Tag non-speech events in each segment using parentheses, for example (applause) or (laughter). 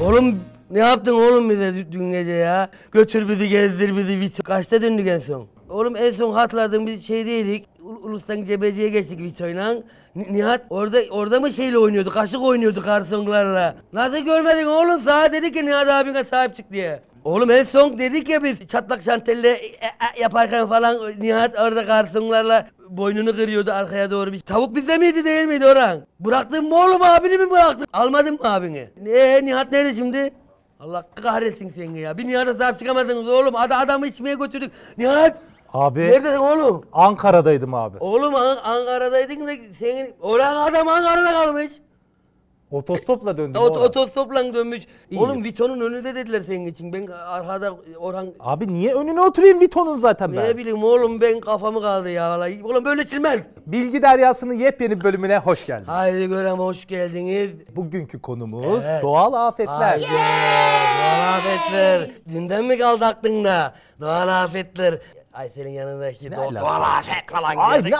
Oğlum ne yaptın oğlum bize dün gece ya? Götür bizi gezdir bizi. Vito. Kaçta döndük en son? Oğlum en son hatladığım bir şeydeydik. Ulus'tan Cebeci'ye geçtik Vito'yla. Nihat orada orada mı şeyle oynuyordu? Kaşık oynuyordu garsonlarla. Nasıl görmedin oğlum? Sana dedi ki Nihat abine sahip çık diye. Oğlum en son dedik ya biz çatlak şantelli e, e, yaparken falan Nihat orada garsonlarla boynunu kırıyordu arkaya doğru. Bir tavuk bizde miydi değil miydi oran? Bıraktın mı oğlum abini mi bıraktın? Almadın mı abini? Ne Nihat nerede şimdi? Allah kahretsin seni ya. Bir Nihat'a sahip çıkamadınız oğlum. Ad adamı içmeye götürdük. Nihat! Abi. Neredesin oğlum? Ankara'daydım abi. Oğlum An- Ankara'daydın da senin... Oran adam Ankara'da kalmış. Otostopla döndüm. Ot, otostopla dönmüş. İyi. Oğlum Vito'nun önünde dediler senin için. Ben arkada Orhan... Abi niye önüne oturayım Vito'nun zaten ben? Ne bileyim oğlum ben kafamı kaldı ya. Vallahi. Oğlum böyle silmez. Bilgi Deryası'nın yepyeni bölümüne hoş geldiniz. Haydi görem hoş geldiniz. Bugünkü konumuz evet. doğal afetler. Haydi. Yeah. Doğal afetler. Dünden mi kaldı aklında? Doğal afetler. Aysel'in yanındaki doğal, doğal afet falan Ay, ne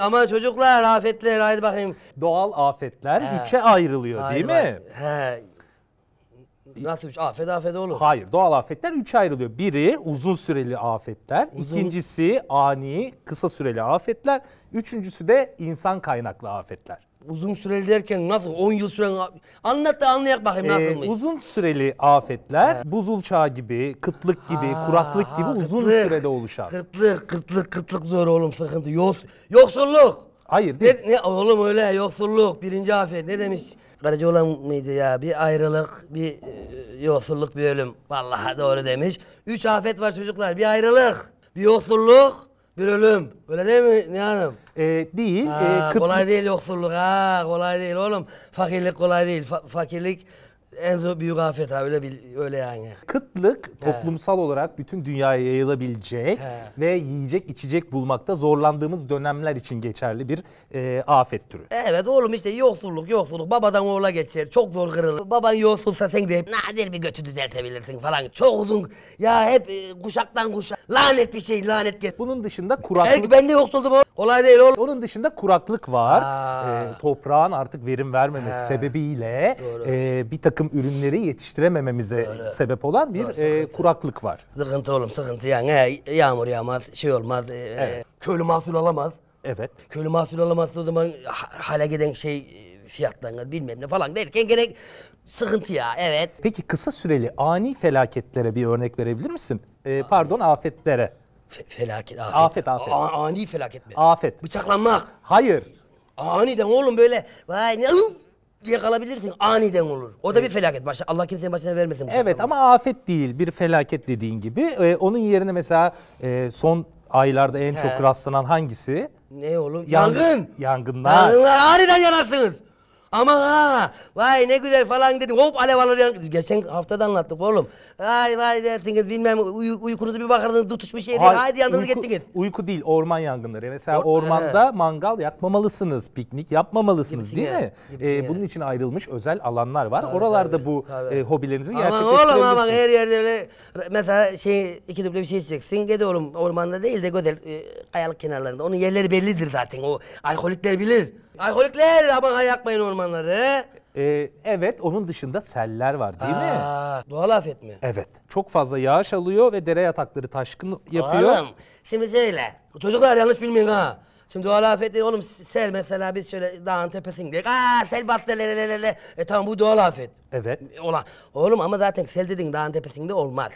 Ama çocuklar afetler haydi bakayım. Doğal afetler He. üçe ayrılıyor Haydi değil mi? bak- Nasıl üç? Afet afet olur. Hayır, doğal afetler üçe ayrılıyor. Biri uzun süreli afetler, ikincisi ani kısa süreli afetler, üçüncüsü de insan kaynaklı afetler uzun süreli derken nasıl 10 yıl süren anlat da anlayak bakayım ee, nasılmış. uzun süreli afetler ha. buzul çağı gibi, kıtlık gibi, ha, kuraklık ha, gibi kıtlık, uzun sürede oluşan. Kıtlık, kıtlık, kıtlık zor oğlum sıkıntı. Yok, yoksulluk. Hayır değil. Ne, ne, oğlum öyle yoksulluk birinci afet ne demiş? Karaca olan mıydı ya? Bir ayrılık, bir e, yoksulluk bir ölüm. Vallahi doğru demiş. Üç afet var çocuklar. Bir ayrılık, bir yoksulluk, bir ölüm. Öyle değil mi Nihan'ım? Ee, değil. Ee, ha, ee, Kıbrı... Kolay değil yoksulluk. Ha, kolay değil oğlum. Fakirlik kolay değil. Fa fakirlik en büyük afet ha öyle bir öyle yani. Kıtlık toplumsal He. olarak bütün dünyaya yayılabilecek He. ve yiyecek içecek bulmakta zorlandığımız dönemler için geçerli bir e, afet türü. Evet oğlum işte yoksulluk yoksulluk babadan oğula geçer çok zor kırılır. Baban yoksulsa sen de hep nadir bir götü düzeltebilirsin falan. Çok uzun ya hep e, kuşaktan kuşak lanet bir şey lanet get. Bunun dışında kuraklık. Belki ben de yoksuldum o. Kolay değil oğlum. Onun dışında kuraklık var. E, toprağın artık verim vermemesi He. sebebiyle e, bir takım takım ürünleri yetiştiremememize Doğru. sebep olan bir Doğru, e, kuraklık var. Sıkıntı oğlum sıkıntı yani e, yağmur yağmaz şey olmaz e, e evet. köylü mahsul alamaz. Evet. Köylü mahsul alamazsa o zaman hale giden şey e, fiyatlanır bilmem ne falan derken gerek sıkıntı ya evet. Peki kısa süreli ani felaketlere bir örnek verebilir misin? Ee, pardon afetlere. Fe felaket, afet. Afet, afet. A ani felaket mi? Afet. Bıçaklanmak. Hayır. Aniden oğlum böyle vay ne diye kalabilirsin. Aniden olur. O da evet. bir felaket. başla. Allah kimsenin başına vermesin. Evet ama afet değil. Bir felaket dediğin gibi. Ee, onun yerine mesela e, son aylarda en He. çok rastlanan hangisi? Ne oğlum? Yangın. Yangınlar. Yangınlar aniden yanarsınız. Ama ha vay ne güzel falan dedim. Hop alev alır yan. Geçen haftada anlattık oğlum. Ay vay dersiniz bilmem uy uykunuzu bir bakardınız tutuşmuş şeydi. Hayır, Haydi yandınız uyku, gittiniz. Uyku değil orman yangınları. Mesela Or ormanda he. mangal yakmamalısınız. Piknik yapmamalısınız Gibisin değil ya, mi? Ee, ya. Bunun için ayrılmış özel alanlar var. Tabii, Oralarda tabii, bu tabii. E, hobilerinizi aman gerçekleştirebilirsiniz. Oğlum ama her yerde öyle mesela şey iki duble bir şey içeceksin. Gede oğlum ormanda değil de güzel e, kayalık kenarlarında. Onun yerleri bellidir zaten. O alkolikler bilir. Alkolikler aman yakmayın ormanları. Ee, evet onun dışında seller var değil mi? Aa, doğal afet mi? Evet. Çok fazla yağış alıyor ve dere yatakları taşkın yapıyor. Oğlum şimdi şöyle. Çocuklar yanlış bilmeyin ha. Şimdi doğal afet değil oğlum sel mesela biz şöyle dağın tepesindeyik. Aa sel bastı le, le, le, le. E tamam bu doğal afet. Evet. E, Oğlum ama zaten sel dediğin dağın tepesinde olmaz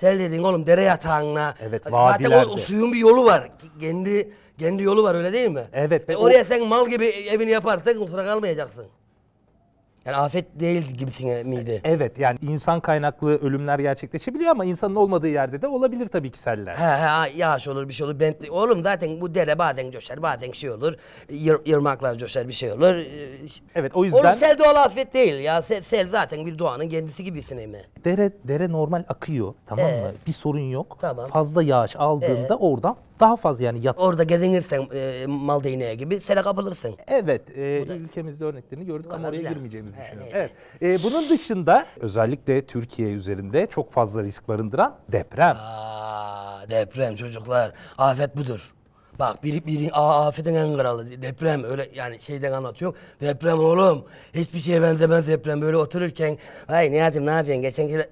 sel dedin oğlum dere yatağına. Evet vadilerde. Zaten o, o suyun bir yolu var. Kendi kendi yolu var öyle değil mi? Evet. E, oraya o... sen mal gibi evini yaparsan kusura kalmayacaksın. Yani afet değil gibisin miydi? Evet yani insan kaynaklı ölümler gerçekleşebiliyor ama insanın olmadığı yerde de olabilir tabii ki seller. He he yağış olur bir şey olur. Bentley. Oğlum zaten bu dere bazen coşar bazen şey olur. Yır, yırmaklar coşar bir şey olur. Ee, evet o yüzden. Oğlum sel doğal afet değil ya. Sel, sel zaten bir doğanın kendisi gibisine mi? Dere, dere normal akıyor tamam ee? mı? Bir sorun yok. Tamam. Fazla yağış aldığında ee? oradan daha fazla yani yat. Orada gezinirsen e, mal değneği gibi sene kapılırsın. Evet, e, da... ülkemizde örneklerini gördük ama oraya girmeyeceğimizi evet, düşünüyorum. Evet. evet. E, bunun dışında özellikle Türkiye üzerinde çok fazla risk barındıran deprem. Aa, deprem çocuklar, afet budur. Bak bir biri aa, afetin en kralı deprem öyle yani şeyden anlatıyorum. Deprem oğlum hiçbir şeye benzemez deprem böyle otururken ay Nihat'im ne yapıyorsun geçen kere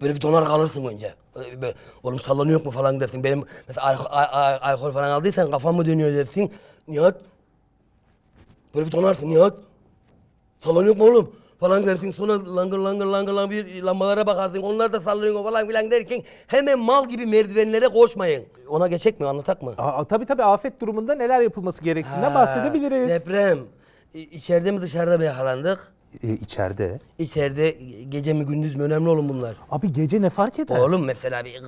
Böyle bir donar kalırsın önce. Böyle, oğlum sallanıyor mu falan dersin. Benim mesela alkol, alkol falan aldıysan kafam mı dönüyor dersin. Nihat. Böyle bir donarsın Nihat. Sallanıyor mu oğlum? Falan dersin sonra langır langır langır langır bir lambalara bakarsın. Onlar da sallanıyor falan filan derken hemen mal gibi merdivenlere koşmayın. Ona geçecek mi anlatak mı? Aa, tabii tabii afet durumunda neler yapılması gerektiğinden bahsedebiliriz. Deprem. İçeride mi dışarıda mı yakalandık? e, içeride. İçeride gece mi gündüz mü önemli olun bunlar. Abi gece ne fark eder? Oğlum mesela bir e,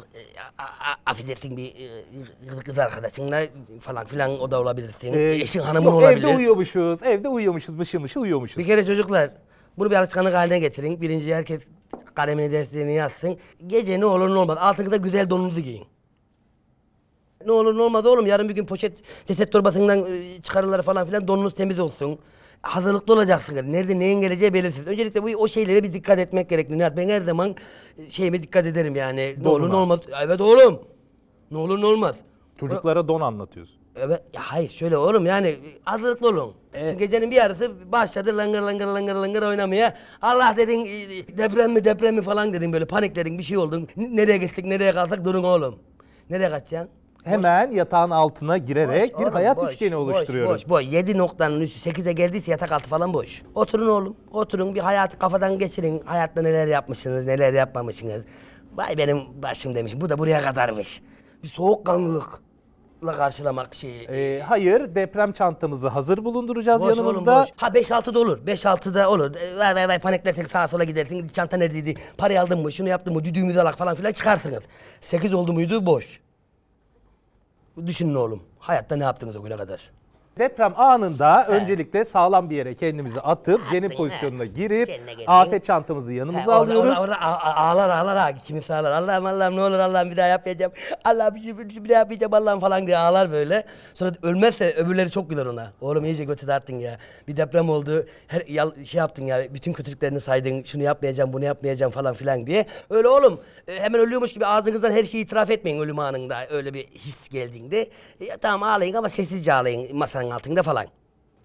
a, affedersin bir kız, e, kız arkadaşınla falan filan o da olabilirsin. Ee, Eşin hanımın yok, olabilir. Evde uyuyormuşuz. Evde uyuyormuşuz. Mışıl mışıl uyuyormuşuz. Bir kere çocuklar bunu bir alışkanlık haline getirin. Birinci herkes kalemini derslerini yazsın. Gece ne olur ne olmaz. Altınıza güzel donunuzu giyin. Ne olur ne olmaz oğlum yarın bir gün poşet ceset torbasından e, çıkarırlar falan filan donunuz temiz olsun hazırlıklı olacaksınız. Nerede neyin geleceği belirsiz. Öncelikle bu o şeylere bir dikkat etmek gerekli. Nihat ben her zaman e, şeyime dikkat ederim yani. Ne olur ne olmaz. Evet oğlum. Ne olur ne olmaz. Çocuklara don anlatıyorsun. Evet. Ya hayır şöyle oğlum yani e, hazırlıklı olun. Evet. Çünkü gecenin bir yarısı başladı langır langır langır langır oynamaya. Allah dedin e, deprem mi deprem mi falan dedin böyle panikledin bir şey oldun. Nereye gittik nereye kalsak durun oğlum. Nereye kaçacaksın? hemen boş, yatağın altına girerek boş, bir oğlum, hayat boş, üçgeni oluşturuyoruz. Boş, boş, boş. 7 noktanın üstü 8'e geldiyse yatak altı falan boş. Oturun oğlum, oturun bir hayatı kafadan geçirin. Hayatta neler yapmışsınız, neler yapmamışsınız. Vay benim başım demiş, bu da buraya kadarmış. Bir soğukkanlılık la karşılamak şeyi. Ee, hayır, deprem çantamızı hazır bulunduracağız boş yanımızda. Oğlum, boş. Ha 5-6 da olur. 5-6 da olur. Ee, vay vay vay paniklersek sağa sola gidersin. Çanta neredeydi? Parayı aldın mı? Şunu yaptın mı? Düdüğümüzü alak falan filan çıkarsınız. 8 oldu muydu? Boş düşünün oğlum. Hayatta ne yaptınız o güne kadar? Deprem anında öncelikle sağlam bir yere kendimizi atıp cenin ah, Attın, pozisyonuna girip afet çantamızı yanımıza Ha, orada, alıyoruz. orada, orada ağlar ağlar ha. Kimisi ağlar. Allah'ım Allah'ım ne olur Allah'ım bir daha yapmayacağım. Allah'ım bir, şey, bir, şey, bir daha yapmayacağım Allah'ım falan diye ağlar böyle. Sonra ölmezse öbürleri çok güler ona. Oğlum iyice götü dağıttın ya. Bir deprem oldu. Her yal- şey yaptın ya. Bütün kötülüklerini saydın. Şunu yapmayacağım, bunu yapmayacağım falan filan diye. Öyle oğlum e, hemen ölüyormuş gibi ağzınızdan her şeyi itiraf etmeyin ölüm anında. Öyle bir his geldiğinde. E, tamam ağlayın ama sessizce ağlayın masanın masanın altında falan.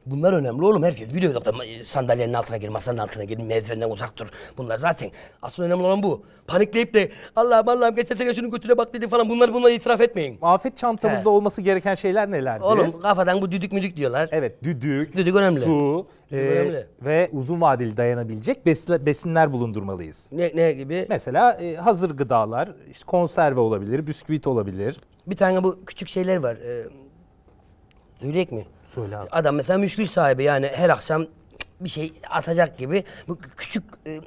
Bunlar önemli oğlum. Herkes biliyor zaten sandalyenin altına gir, masanın altına gir, merdivenden uzak dur. Bunlar zaten. Asıl önemli olan bu. Panikleyip de Allah'ım Allah'ım geçen sene şunun götüne bak dedi falan bunları bunları itiraf etmeyin. Afet çantamızda He. olması gereken şeyler neler? Oğlum kafadan bu düdük müdük diyorlar. Evet düdük, düdük önemli. su düdük e, önemli. ve uzun vadeli dayanabilecek besle, besinler bulundurmalıyız. Ne, ne gibi? Mesela e, hazır gıdalar, işte konserve olabilir, bisküvit olabilir. Bir tane bu küçük şeyler var. E, Söyleyek mi? Söyle abi. Adam mesela müşkül sahibi yani her akşam bir şey atacak gibi. Bu küçük e,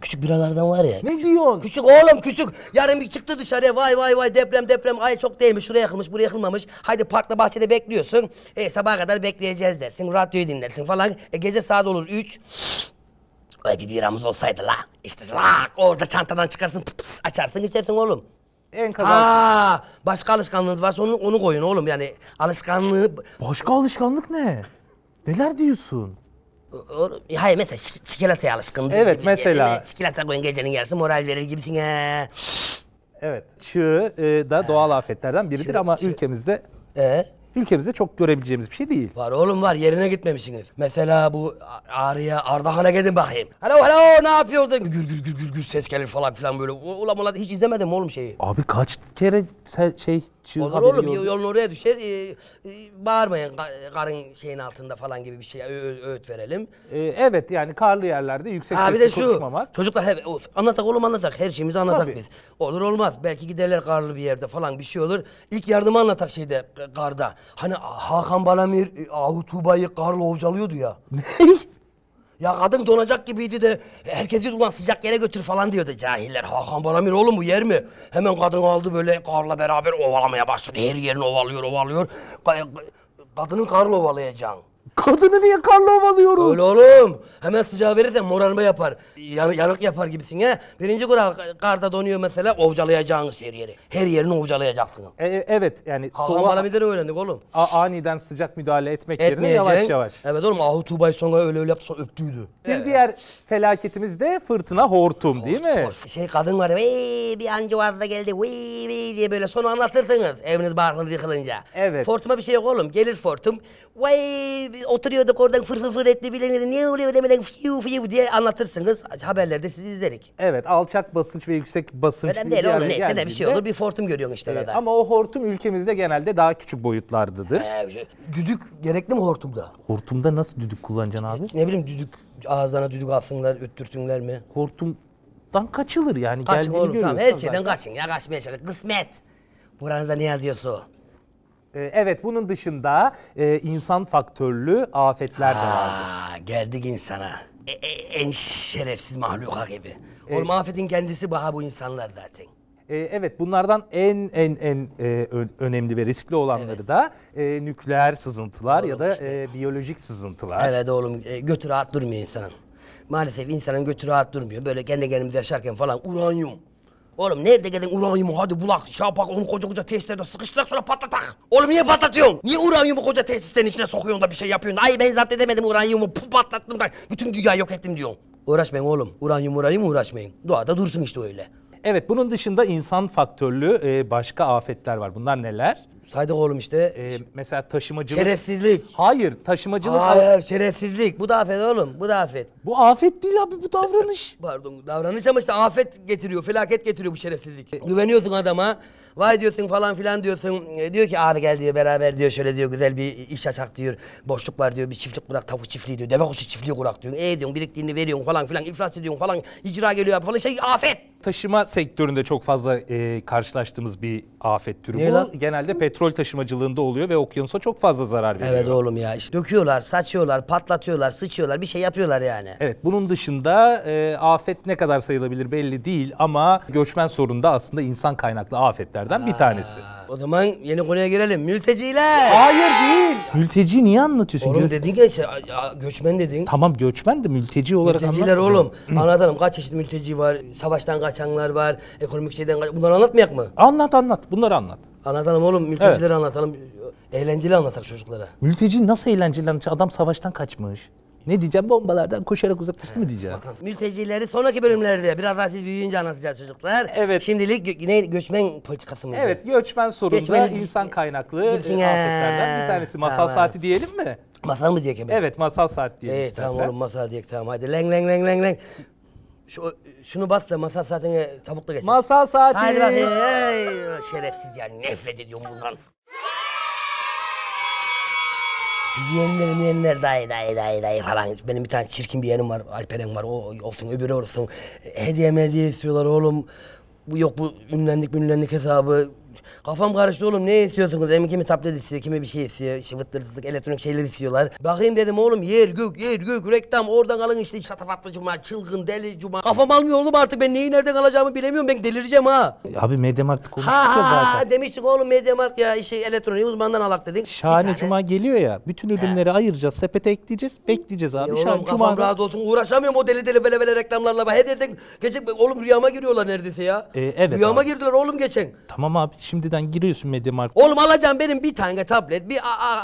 küçük biralardan var ya. Ne diyorsun? Küçük oğlum küçük. Yarın bir çıktı dışarıya vay vay vay deprem deprem. Ay çok değilmiş şuraya yakılmış buraya yakılmamış. Haydi parkta bahçede bekliyorsun. E, sabaha kadar bekleyeceğiz dersin. Radyoyu dinlersin falan. E, gece saat olur üç. Ay bir biramız olsaydı la. İşte la orada çantadan çıkarsın pıs pıs açarsın içersin oğlum en kazan... Aa, başka alışkanlığınız varsa onu, onu koyun oğlum yani alışkanlığı... Başka alışkanlık ne? Neler diyorsun? Oğlum, Hayır mesela şi- çikolataya alışkın. Evet, gibi. mesela. Yani Çikolata koyun gecenin yarısı moral verir gibisin ha. Evet. Çığ e, da doğal afetlerden biridir Çığ, ama çığ. ülkemizde Ee, ülkemizde çok görebileceğimiz bir şey değil. Var oğlum var yerine gitmemişsiniz. Mesela bu arya Ardahan'a gidin bakayım. Hello hello ne yapıyorsun? Gür gür gür gür gür ses gelir falan filan böyle. Ulan ulan hiç izlemedim oğlum şeyi. Abi kaç kere se- şey çığ Olur haberi oğlum yolun oraya düşer. E, e, bağırmayın karın şeyin altında falan gibi bir şey öğüt verelim. Ee, evet yani karlı yerlerde yüksek Abi bir de şu konuşmamak. çocuklar hep anlatak oğlum anlatak her şeyimizi anlatak Tabii. biz. Olur olmaz belki giderler karlı bir yerde falan bir şey olur. İlk yardımı anlatak şeyde k- karda. Hani Hakan Balamir e, Ahu Tuğba'yı karla ovcalıyordu ya. Ne? Ya kadın donacak gibiydi de herkes diyordu ulan sıcak yere götür falan diyordu cahiller. Hakan Baramir oğlum bu yer mi? Hemen kadın aldı böyle karla beraber ovalamaya başladı. Her yerini ovalıyor ovalıyor. E, kadının karla ovalayacağım. Kadını niye karla ovalıyoruz? Öyle oğlum. Hemen sıcağı verirsen morarma yapar. Yan, yanık yapar gibisin ha. Birinci kural karda donuyor mesela ovcalayacağınız her yeri. Her yerini ovcalayacaksınız. E, e, evet yani Kalkan soğuğa bilir öğrendik oğlum. A, aniden sıcak müdahale etmek yerine yavaş yavaş. Evet oğlum Ahu Tuğbay sonra öyle öyle yaptı sonra öptüydü. Bir evet. diğer felaketimiz de fırtına hortum değil mi? Hort. Şey kadın var vii bir anca vardı geldi vii vii diye böyle sonra anlatırsınız eviniz barkınız yıkılınca. Evet. Fortuma bir şey yok oğlum gelir fortum vii oturuyorduk orada fır fır fır etli bilemedi. Niye oluyor demeden fiyu fiyu diye anlatırsınız. Haberlerde siz izlerik. Evet alçak basınç ve yüksek basınç. Önemli değil oğlum neyse de bir şey olur bir hortum görüyorsun işte evet, Ama o hortum ülkemizde genelde daha küçük boyutlardadır. Ee, düdük gerekli mi hortumda? Hortumda nasıl düdük kullanacaksın abi? Ne bileyim düdük ağızlarına düdük alsınlar, öttürtünler mi? Hortumdan kaçılır yani. Kaçın oğlum tamam her şeyden zaten. kaçın ya kaçmaya çalışın. Kısmet. Buranıza ne yazıyorsa o. Ee, evet bunun dışında e, insan faktörlü afetler de vardır. Geldik insana. E, e, en şerefsiz mahluka gibi. Evet. afetin kendisi baha bu insanlar zaten. evet bunlardan en en en önemli ve riskli olanları evet. da nükleer sızıntılar oğlum ya da işte. biyolojik sızıntılar. Evet oğlum e, götü rahat durmuyor insanın. Maalesef insanın götü rahat durmuyor. Böyle kendi kendimize yaşarken falan uranyum Oğlum nerede geldin uranyumu hadi bulak şey bak onu koca koca tesislerde sıkıştırak sonra patlatak. Oğlum niye patlatıyorsun? Niye uranyumu koca tesislerin içine sokuyorsun da bir şey yapıyorsun? Ay ben zapt edemedim uranyumu Puh, patlattım da bütün dünyayı yok ettim diyorsun. Uğraşmayın oğlum uranyum uranyum uğraşmayın. Doğada dursun işte öyle. Evet bunun dışında insan faktörlü e, başka afetler var. Bunlar neler? saydık oğlum işte. Ee, mesela taşımacılık. Şerefsizlik. Hayır taşımacılık. Hayır şerefsizlik. Bu da afet oğlum. Bu da afet. Bu afet değil abi bu davranış. (laughs) Pardon davranış ama işte afet getiriyor. Felaket getiriyor bu şerefsizlik. güveniyorsun adama. Vay diyorsun falan filan diyorsun. E, diyor ki abi gel diyor beraber diyor şöyle diyor güzel bir iş açak diyor. Boşluk var diyor bir çiftlik kurak tavuk çiftliği diyor. Deve kuşu çiftliği kurak diyor. E diyorsun biriktiğini veriyorsun falan filan. iflas ediyorsun falan. icra geliyor falan şey afet taşıma sektöründe çok fazla e, karşılaştığımız bir afet türü. Ne bu lan? genelde petrol taşımacılığında oluyor ve okyanusa çok fazla zarar veriyor. Evet oğlum ya işte döküyorlar, saçıyorlar, patlatıyorlar, sıçıyorlar bir şey yapıyorlar yani. Evet bunun dışında e, afet ne kadar sayılabilir belli değil ama göçmen sorunu da aslında insan kaynaklı afetlerden bir tanesi. O zaman yeni konuya girelim. Mülteciler. Hayır değil. Mülteci niye anlatıyorsun? Oğlum Gö- dedin ya, ya göçmen dedin. tamam göçmen de mülteci olarak Mülteciler anlatmayacağım. oğlum. Anlatalım kaç çeşit mülteci var, savaştan kaç kaçanlar var, ekonomik şeyden kaç... Bunları anlatmayak mı? Anlat anlat. Bunları anlat. Anlatalım oğlum. Mültecileri evet. anlatalım. Eğlenceli anlatak çocuklara. Mülteci nasıl eğlenceli anlatacak? Adam savaştan kaçmış. Ne diyeceğim? Bombalardan koşarak uzaklaştı mı diyeceğim? Bakın, mültecileri sonraki bölümlerde biraz daha siz büyüyünce anlatacağız çocuklar. Evet. Şimdilik gö- yine göçmen politikası mı? Evet, göçmen sorunu göçmen... insan kaynaklı e, afetlerden bir tanesi. Masal tamam. saati diyelim mi? Masal mı diyelim? Evet, masal saat diyelim. Evet, istersen. tamam oğlum masal diyelim tamam. Hadi leng leng leng leng leng. Şu şunu bas da masal saatine tabukla geçelim. Masal saati. Haydi bakayım. Hey, şerefsiz ya nefret ediyorum bundan. Yeğenlerim yeğenler dayı dayı dayı dayı falan. Benim bir tane çirkin bir yeğenim var. Alperen var. O olsun öbürü olsun. Hediye hediye istiyorlar oğlum. Bu yok bu ünlendik ünlendik hesabı. Kafam karıştı oğlum ne istiyorsunuz? Hem kimi tablet istiyor, kimi bir şey istiyor. İşte vıttırtızlık, elektronik şeyler istiyorlar. Bakayım dedim oğlum yer gök, yer gök, reklam oradan alın işte şatafatlı cuma, çılgın, deli cuma. Kafam almıyor oğlum artık ben neyi nereden alacağımı bilemiyorum ben delireceğim ha. E abi Mediamarkt konuştuk ha, ya zaten. Demiştik oğlum Mediamarkt ya işte elektronik uzmandan alak dedin. Şahane cuma geliyor ya. Bütün ürünleri ayıracağız, sepete ekleyeceğiz, bekleyeceğiz abi. Ya e oğlum Şahane kafam cuma. rahat olsun uğraşamıyorum o deli deli vele vele reklamlarla. Her yerden gece oğlum rüyama giriyorlar neredeyse ya. Ee, evet Rüyama abi. girdiler oğlum geçen. Tamam abi şimdiden Nereden giriyorsun MediaMarkt? Oğlum alacağım benim bir tane tablet, bir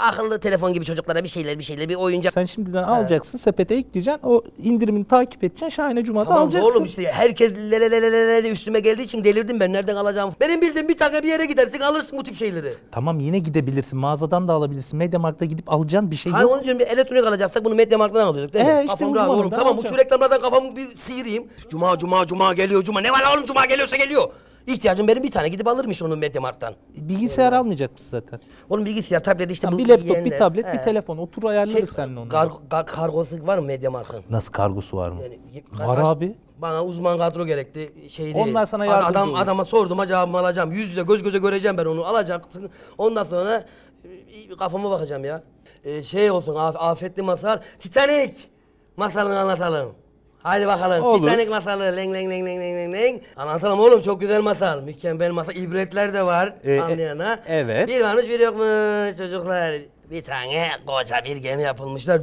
akıllı telefon gibi çocuklara bir şeyler bir şeyler bir oyuncak. Sen şimdiden He. alacaksın, sepete ekleyeceksin. O indirimini takip edeceksin. Şahane Cuma'da tamam, alacaksın. Oğlum işte herkes lelelelele de üstüme geldiği için delirdim ben. Nereden alacağım? Benim bildiğim bir tane bir yere gidersin alırsın bu tip şeyleri. Tamam yine gidebilirsin. Mağazadan da alabilirsin. MediaMarkt'a gidip alacaksın bir şey Hayır, yok. Hayır onu diyorum. Bir elektronik alacaksak bunu MediaMarkt'tan alıyorduk değil mi? Ee, işte Kafam oğlum. Tamam bu şu reklamlardan kafamı bir sıyırayım. Cuma cuma cuma geliyor cuma. Ne var oğlum cuma geliyorsa geliyor. İhtiyacım benim bir tane gidip alırım işte onu Mediamarkt'tan. Bilgisayar almayacak mısın zaten? Oğlum bilgisayar, tablet işte yani bu Bir laptop, yeğenler. bir tablet, He. bir telefon. Otur ayarlarız şey, seninle onu. Kar, kar, kargosu var mı Mediamarkt'ın? Nasıl kargosu var mı? Yani, var kardeş, abi. Bana uzman kadro gerekti. Şey Onlar sana yardımcı Adam, oluyor. Adama sordum cevabımı alacağım. Yüz yüze göz göze göreceğim ben onu alacaksın. Ondan sonra e, kafama bakacağım ya. Ee, şey olsun af, afetli masal. Titanic masalını anlatalım. Hadi bakalım. Olur. Titanic masalı. Leng leng leng leng leng leng. Anlatalım oğlum çok güzel masal. Mükemmel masal. İbretler de var ee, e, anlayana. E, evet. Bir varmış bir yokmuş çocuklar. Bir tane koca bir gemi yapılmışlar. E,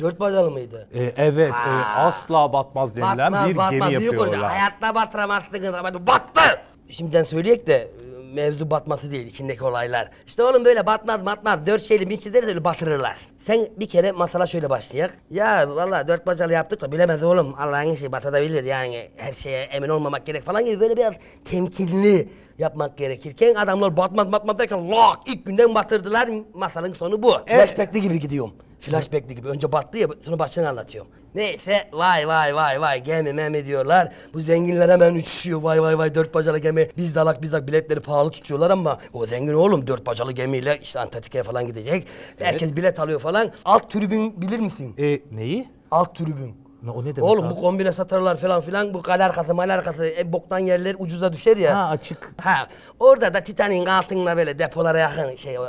dört bacalı mıydı? Ee, evet. e, asla batmaz denilen batmaz, bir batmaz, gemi yapıyorlar. Olacak. Hayatta batıramazsınız. Battı! Şimdiden söyleyek de e, mevzu batması değil içindeki olaylar. İşte oğlum böyle batmaz batmaz. Dört şeyli bir çizeriz öyle batırırlar. Sen bir kere masala şöyle başlayak. Ya valla dört bacalı yaptık da bilemez oğlum. Allah'ın işi batabilir yani. Her şeye emin olmamak gerek falan gibi böyle biraz temkinli yapmak gerekirken adamlar batmaz batmaz derken lak ilk günden batırdılar. Masalın sonu bu. Evet. Flashback'li gibi gidiyorum. Flashback'li gibi. Önce battı ya sonra başını anlatıyorum. Neyse vay vay vay vay gemi memi diyorlar. Bu zenginler hemen uçuşuyor vay vay vay dört bacalı gemi. Biz dalak biz dalak biletleri pahalı tutuyorlar ama o zengin oğlum dört bacalı gemiyle işte Antarktika'ya falan gidecek. Herkes bilet alıyor falan. Alt tribün bilir misin? E, neyi? Alt tribün. Ne, o ne demek Oğlum abi? bu kombine satarlar falan filan bu kaler katı, maler katı, e, boktan yerler ucuza düşer ya. Ha açık. Ha orada da Titanic'in altında böyle depolara yakın şey o,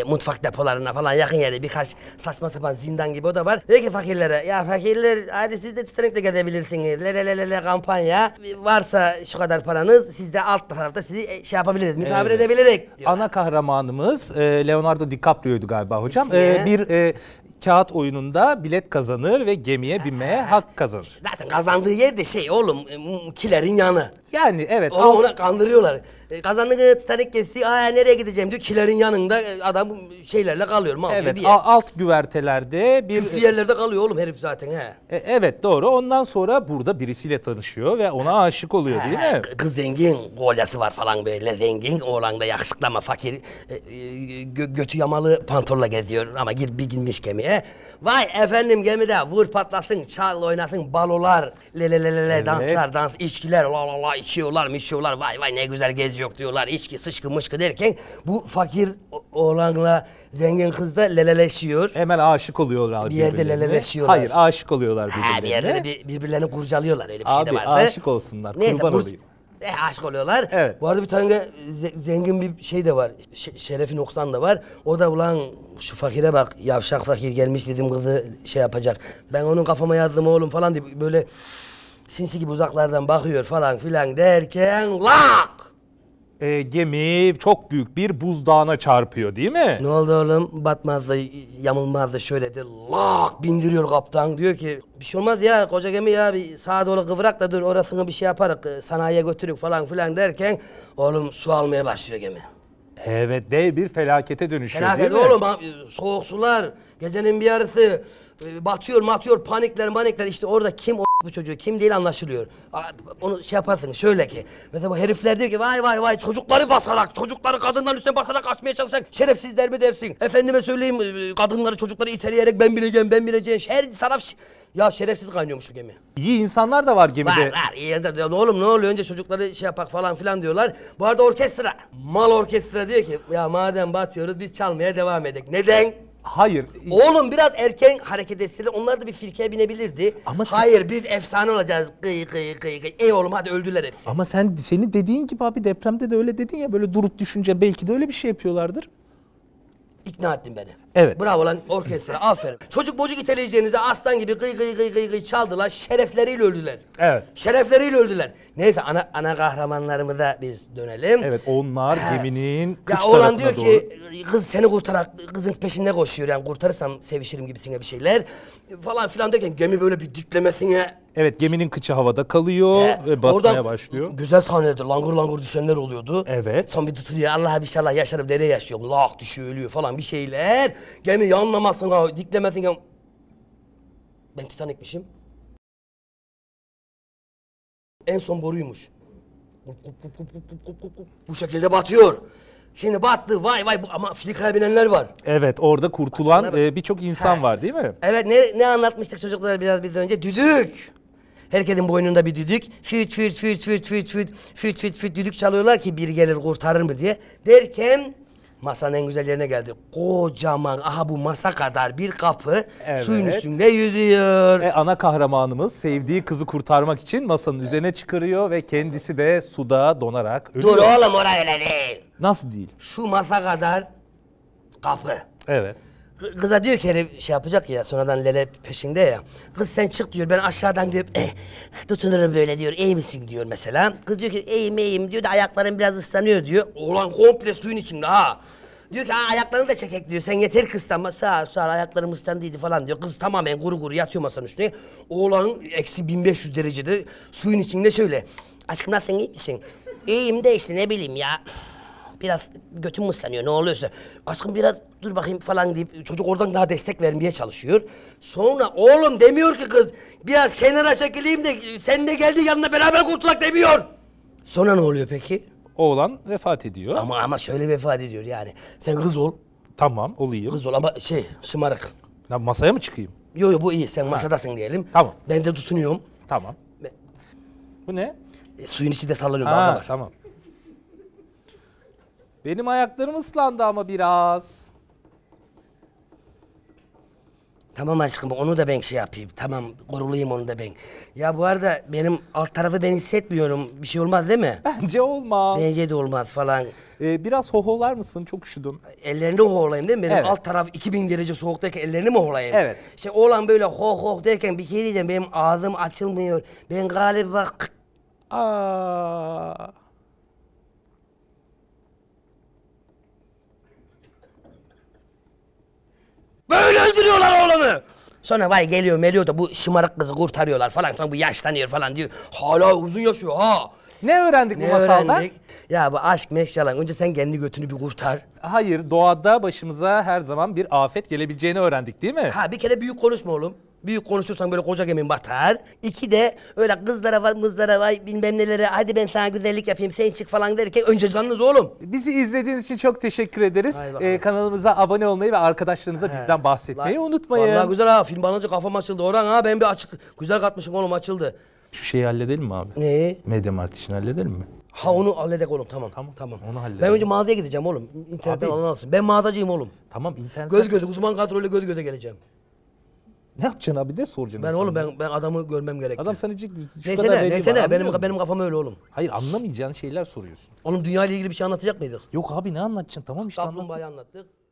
e, mutfak depolarına falan yakın yerde birkaç saçma sapan zindan gibi oda var. Diyor ki fakirlere ya fakirler hadi siz de titrenkle gezebilirsiniz. Lelelelele kampanya varsa şu kadar paranız siz de alt tarafta sizi e, şey yapabiliriz misafir evet. edebilirik. Diyor. Ana kahramanımız e, Leonardo DiCaprio'ydu galiba hocam. E, bir e, kağıt oyununda bilet kazanır ve gemiye binmeye hak kazanır. Zaten kazandığı yer de şey oğlum e, kilerin yanı. Yani evet. Onu alt- ona kandırıyorlar. E, kazandığı Titanic geçti. Aa nereye gideceğim diyor. Kilerin yanında e, adam şeylerle kalıyor. Mafya evet, bir yer. alt güvertelerde bir Küflü yerlerde kalıyor oğlum herif zaten he. E, evet doğru. Ondan sonra burada birisiyle tanışıyor ve ona aşık oluyor değil mi? Kız zengin, kolyası var falan böyle zengin. Oğlan da yakışıklı ama fakir. E, e, götü yamalı pantolla geziyor ama gir bir girmiş gemiye vay efendim gemide vur patlasın çal oynasın balolar lelelelele evet. danslar dans içkiler la la la içiyorlar içiyorlar vay vay ne güzel gezi yok diyorlar içki sıçkı mışkı derken bu fakir oğlanla zengin kız da leleleşiyor. Hemen aşık oluyorlar Bir yerde leleleşiyorlar. Hayır aşık oluyorlar birbirlerine. Ha, bir yerde de birbirlerini kurcalıyorlar öyle bir Abi, şey de vardı. Abi aşık olsunlar Neyse, kurban olayım e, eh, aşk oluyorlar. Evet. Bu arada bir tane e, zengin bir şey de var. Ş- Şerefi Noksan da var. O da ulan şu fakire bak yavşak fakir gelmiş bizim kızı şey yapacak. Ben onun kafama yazdım oğlum falan diye böyle sinsi gibi uzaklardan bakıyor falan filan derken lak e, gemi çok büyük bir buzdağına çarpıyor değil mi? Ne oldu oğlum? Batmaz da yamulmaz da şöyle de lak bindiriyor kaptan diyor ki bir şey olmaz ya koca gemi ya bir sağa doğru kıvrak da dur orasını bir şey yaparak e, sanayiye götürük falan filan derken oğlum su almaya başlıyor gemi. Evet dev bir felakete dönüşüyor Felaket değil mi? oğlum soğuk sular gecenin bir yarısı ee, batıyor matıyor panikler panikler işte orada kim o bu çocuğu kim değil anlaşılıyor. Onu şey yaparsın, şöyle ki mesela bu herifler diyor ki vay vay vay çocukları basarak çocukları kadınların üstüne basarak açmaya çalışan şerefsizler mi dersin? Efendime söyleyeyim e, e, kadınları çocukları iteleyerek ben bileceğim ben bileceğim her taraf ya şerefsiz kaynıyormuş gemi. İyi insanlar da var gemide. Var var iyi insanlar diyor. Oğlum ne oluyor önce çocukları şey yapak falan filan diyorlar. Bu arada orkestra mal orkestra diyor ki ya madem batıyoruz biz çalmaya devam edek. Neden? Hayır. Oğlum biraz erken hareket etseler onlar da bir firkeye binebilirdi. Ama sen- Hayır biz efsane olacağız. Gıy gıy gıy gıy. Ey oğlum hadi öldüler hepsi. Ama sen seni dediğin gibi abi depremde de öyle dedin ya böyle durup düşünce belki de öyle bir şey yapıyorlardır. İkna ettin beni. Evet. Bravo lan orkestra (laughs) aferin. Çocuk bocuk iteleyeceğinize aslan gibi gıy gıy gıy gıy gıy çaldılar. Şerefleriyle öldüler. Evet. Şerefleriyle öldüler. Neyse ana, ana kahramanlarımıza biz dönelim. Evet onlar ha. geminin kıç ya, oğlan diyor doğru. ki kız seni kurtarak kızın peşinde koşuyor yani kurtarırsam sevişirim gibisine bir şeyler falan filan derken gemi böyle bir diklemesine Evet geminin kıçı havada kalıyor He, ve batmaya oradan başlıyor. Güzel sahnedir. langur langur düşenler oluyordu. Evet. Son bir tutuluyor. Allah bir inşallah yaşarım. Nereye yaşıyor? Lak düşüyor ölüyor falan bir şeyler. Gemi yanlamasın ha diklemesin. Ben Titanik'mişim. En son boruymuş. Bu şekilde batıyor. Şimdi battı vay vay bu, ama filikaya binenler var. Evet orada kurtulan e, birçok insan He. var değil mi? Evet ne, ne anlatmıştık çocuklar biraz biz önce? Düdük. Herkesin boynunda bir düdük. Füt füt füt füt füt füt füt füt füt düdük çalıyorlar ki bir gelir kurtarır mı diye. Derken Masanın en güzel yerine geldi. Kocaman aha bu masa kadar bir kapı evet. suyun üstünde yüzüyor. E, ana kahramanımız sevdiği kızı kurtarmak için masanın üzerine çıkarıyor ve kendisi de suda donarak ölüyor. Dur oğlum oraya öyle değil. Nasıl değil? Şu masa kadar kapı. Evet. Kıza diyor ki herif şey yapacak ya sonradan Lele peşinde ya. Kız sen çık diyor ben aşağıdan diyor eh, tutunurum böyle diyor iyi misin diyor mesela. Kız diyor ki iyiyim iyiyim diyor da ayaklarım biraz ıslanıyor diyor. Ulan komple suyun içinde ha. Diyor ki ha, ayaklarını da çekek diyor. Sen yeter kıstanma. Sağ sağ ayaklarım ıslandıydı falan diyor. Kız tamamen kuru kuru yatıyor masanın üstüne. Oğlan eksi 1500 derecede suyun içinde şöyle. Aşkım nasılsın iyi misin? İyiyim de işte ne bileyim ya biraz götüm ıslanıyor ne oluyorsa. Aşkım biraz dur bakayım falan deyip çocuk oradan daha destek vermeye çalışıyor. Sonra oğlum demiyor ki kız biraz kenara çekileyim de sen de geldi yanına beraber kurtulak demiyor. Sonra ne oluyor peki? Oğlan vefat ediyor. Ama ama şöyle vefat ediyor yani. Sen kız ol. Tamam olayım. Kız ol ama şey şımarık. Ya masaya mı çıkayım? Yo yo bu iyi sen masadasın diyelim. Tamam. Ben de tutunuyorum. Tamam. Bu ne? E, suyun içinde sallanıyorum dalga var. tamam. Benim ayaklarım ıslandı ama biraz. Tamam aşkım onu da ben şey yapayım. Tamam korulayım onu da ben. Ya bu arada benim alt tarafı ben hissetmiyorum. Bir şey olmaz değil mi? Bence olmaz. Bence de olmaz falan. Ee, biraz hoholar mısın? Çok üşüdüm. Ellerini hoholayayım değil mi? Benim evet. alt taraf 2000 derece soğuktayken ellerini mi hoholayayım? Evet. İşte oğlan böyle ho ho derken bir şey diyeceğim. Benim ağzım açılmıyor. Ben galiba... Aa. Böyle öldürüyorlar oğlumu. Sonra vay geliyor Melio da bu şımarık kızı kurtarıyorlar falan. Sonra bu yaşlanıyor falan diyor. Hala uzun yaşıyor ha. Ne öğrendik ne bu masaldan? Öğrendik? Ya bu aşk meşk yalan. Önce sen kendi götünü bir kurtar. Hayır, doğada başımıza her zaman bir afet gelebileceğini öğrendik değil mi? Ha bir kere büyük konuşma oğlum. Büyük konuşursan böyle koca gemin batar. İki de öyle kızlara vay, kızlara vay bilmem nelere hadi ben sana güzellik yapayım sen çık falan derken önce canınız oğlum. Bizi izlediğiniz için çok teşekkür ederiz. Ee, kanalımıza abone olmayı ve arkadaşlarınıza He. bizden bahsetmeyi La, unutmayın. Vallahi güzel ha film bağlanınca kafam açıldı Orhan ha ben bir açık güzel katmışım oğlum açıldı. Şu şeyi halledelim mi abi? Neyi? Media Mart için halledelim mi? Ha onu halledek oğlum tamam. Tamam. tamam. Onu halledelim. Ben önce mağazaya gideceğim oğlum. İnternetten Abi- alan alsın. Ben mağazacıyım oğlum. Tamam internet. Göz göze uzman kadroyla göz göze geleceğim. Ne yapacaksın abi? Ne soracaksın? Ben oğlum ben ben adamı görmem gerekli. Adam sana ciddi şu kadar neyse ne, veri neyse var, ne benim benim kafam öyle oğlum. Hayır anlamayacağın şeyler soruyorsun. Oğlum dünya ile ilgili bir şey anlatacak mıydık? Yok abi ne anlatacaksın? Tamam işte anlat. Kaplumbağayı anlattık.